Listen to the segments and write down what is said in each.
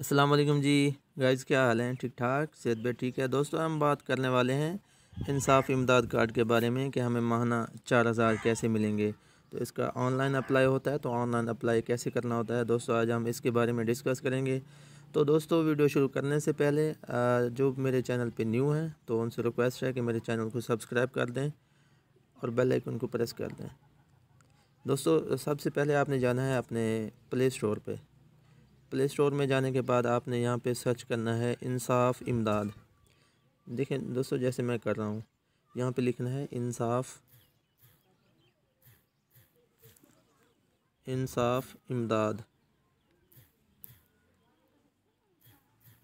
السلام علیکم جی گائز کیا حال ہیں ٹھیک ٹھاک صحت بھی ٹھیک ہے دوستو ہم بات کرنے والے ہیں انصاف امداد کارڈ کے بارے میں کہ ہمیں ماہانہ چار ہزار کیسے ملیں گے تو اس کا آن لائن اپلائی ہوتا ہے تو آن لائن اپلائی کیسے کرنا ہوتا ہے دوستو آج ہم اس کے بارے میں ڈسکس کریں گے تو دوستو ویڈیو شروع کرنے سے پہلے جو میرے چینل پہ نیو ہیں تو ان سے ریکویسٹ ہے کہ میرے چینل کو سبسکرائب کر دیں اور بیل آئکن کو پریس کر دیں دوستو سب سے پہلے آپ نے جانا ہے اپنے پلے اسٹور پہ پلے سٹور میں جانے کے بعد آپ نے یہاں پہ سرچ کرنا ہے انصاف امداد دیکھیں دوستو جیسے میں کر رہا ہوں یہاں پہ لکھنا ہے انصاف انصاف امداد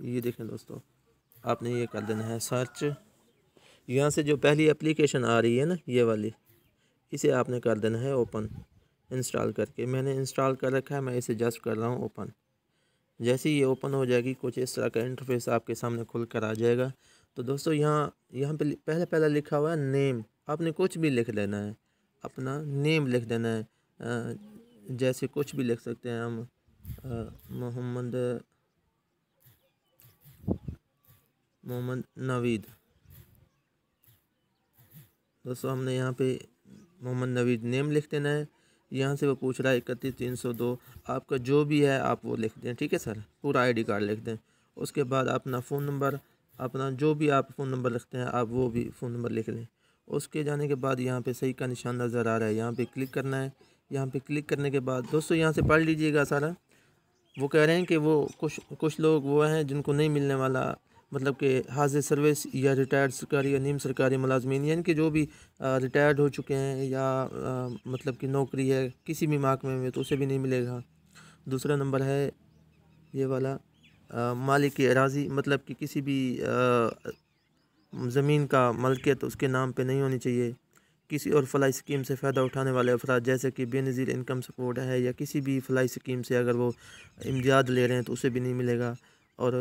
یہ دیکھیں دوستو آپ نے یہ کر دینا ہے سرچ یہاں سے جو پہلی اپلیکیشن آ رہی ہے نا یہ والی اسے آپ نے کر دینا ہے اوپن انسٹال کر کے میں نے انسٹال کر رکھا ہے میں اسے جسٹ کر رہا ہوں اوپن جیسے یہ اوپن ہو جائے گی کچھ اس طرح کا انٹرفیس آپ کے سامنے کھل کر آ جائے گا تو دوستو یہاں یہاں پہ پہلے پہلا لکھا ہوا ہے نیم آپ نے کچھ بھی لکھ لینا ہے اپنا نیم لکھ دینا ہے جیسے کچھ بھی لکھ سکتے ہیں ہم محمد محمد نوید دوستو ہم نے یہاں پہ محمد نوید نیم لکھ دینا ہے یہاں سے وہ پوچھ رہا ہے اکتیس تین سو دو آپ کا جو بھی ہے آپ وہ لکھ دیں ٹھیک ہے سر پورا آئی ڈی کارڈ لکھ دیں اس کے بعد اپنا فون نمبر اپنا جو بھی آپ فون نمبر لکھتے ہیں آپ وہ بھی فون نمبر لکھ لیں اس کے جانے کے بعد یہاں پہ صحیح کا نشان نظر آ رہا ہے یہاں پہ کلک کرنا ہے یہاں پہ کلک کرنے کے بعد دوستو یہاں سے پڑھ لیجئے گا سارا وہ کہہ رہے ہیں کہ وہ کچھ کچھ لوگ وہ ہیں جن کو نہیں ملنے والا مطلب کہ حاضر سروس یا ریٹائرڈ سرکاری یا نیم سرکاری ملازمین یعنی کہ جو بھی ریٹائرڈ ہو چکے ہیں یا مطلب کہ نوکری ہے کسی بھی محکمے میں تو اسے بھی نہیں ملے گا دوسرا نمبر ہے یہ والا مالک اراضی مطلب کہ کسی بھی زمین کا ملکیت اس کے نام پہ نہیں ہونی چاہیے کسی اور فلائی اسکیم سے فائدہ اٹھانے والے افراد جیسے کہ بے نظیر انکم سپورٹ ہے یا کسی بھی فلائی سکیم سے اگر وہ امداد لے رہے ہیں تو اسے بھی نہیں ملے گا اور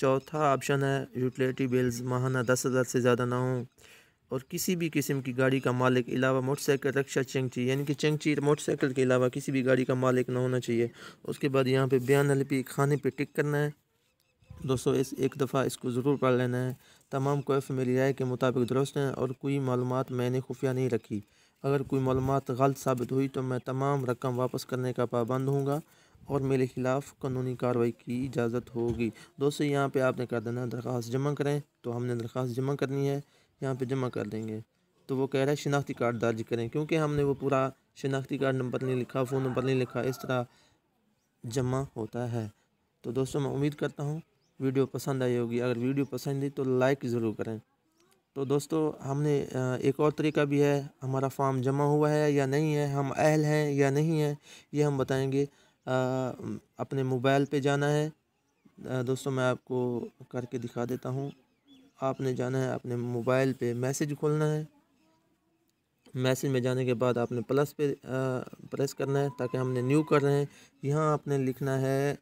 چوتھا آپشن ہے یوٹیلیٹی بلز ماہانہ دس ہزار سے زیادہ نہ ہوں اور کسی بھی قسم کی گاڑی کا مالک علاوہ موٹر سائیکل رکشہ چنگ یعنی کہ چنگ موٹر سائیکل کے علاوہ کسی بھی گاڑی کا مالک نہ ہونا چاہیے اس کے بعد یہاں پہ بیان الپی کھانے پہ ٹک کرنا ہے دوستو اس ایک دفعہ اس کو ضرور پڑھ لینا ہے تمام کوف میری رائے کے مطابق درست ہیں اور کوئی معلومات میں نے خفیہ نہیں رکھی اگر کوئی معلومات غلط ثابت ہوئی تو میں تمام رقم واپس کرنے کا پابند ہوں گا اور میرے خلاف قانونی کارروائی کی اجازت ہوگی دوستو یہاں پہ آپ نے کر دینا درخواست جمع کریں تو ہم نے درخواست جمع کرنی ہے یہاں پہ جمع کر دیں گے تو وہ کہہ رہا ہے شناختی کارڈ درج کریں کیونکہ ہم نے وہ پورا شناختی کارڈ نمبر نہیں لکھا فون نمبر نہیں لکھا اس طرح جمع ہوتا ہے تو دوستوں میں امید کرتا ہوں ویڈیو پسند آئی ہوگی اگر ویڈیو پسند آئی تو لائک ضرور کریں تو دوستو ہم نے ایک اور طریقہ بھی ہے ہمارا فارم جمع ہوا ہے یا نہیں ہے ہم اہل ہیں یا نہیں ہیں یہ ہم بتائیں گے اپنے موبائل پہ جانا ہے دوستوں میں آپ کو کر کے دکھا دیتا ہوں آپ نے جانا ہے اپنے موبائل پہ میسیج کھولنا ہے میسیج میں جانے کے بعد آپ نے پلس پہ پریس کرنا ہے تاکہ ہم نے نیو کر رہے ہیں یہاں آپ نے لکھنا ہے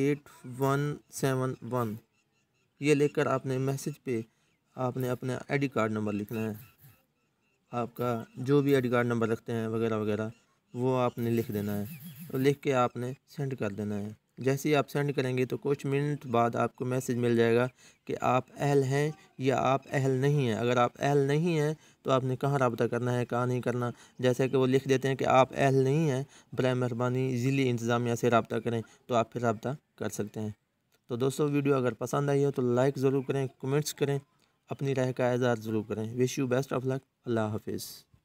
ایٹ ون سیون ون یہ لکھ کر آپ نے میسیج پہ آپ نے اپنا آئی ڈی کارڈ نمبر لکھنا ہے آپ کا جو بھی آئی ڈی کارڈ نمبر رکھتے ہیں وغیرہ وغیرہ وہ آپ نے لکھ دینا ہے لکھ کے آپ نے سینڈ کر دینا ہے جیسے ہی آپ سینڈ کریں گے تو کچھ منٹ بعد آپ کو میسیج مل جائے گا کہ آپ اہل ہیں یا آپ اہل نہیں ہیں اگر آپ اہل نہیں ہیں تو آپ نے کہاں رابطہ کرنا ہے کہاں نہیں کرنا جیسے کہ وہ لکھ دیتے ہیں کہ آپ اہل نہیں ہیں برائے مہربانی ذیلی انتظامیہ سے رابطہ کریں تو آپ پھر رابطہ کر سکتے ہیں تو دوستو ویڈیو اگر پسند آئی ہے تو لائک ضرور کریں کمنٹس کریں اپنی رائے کا اظہار ضرور کریں wish you best of luck اللہ حافظ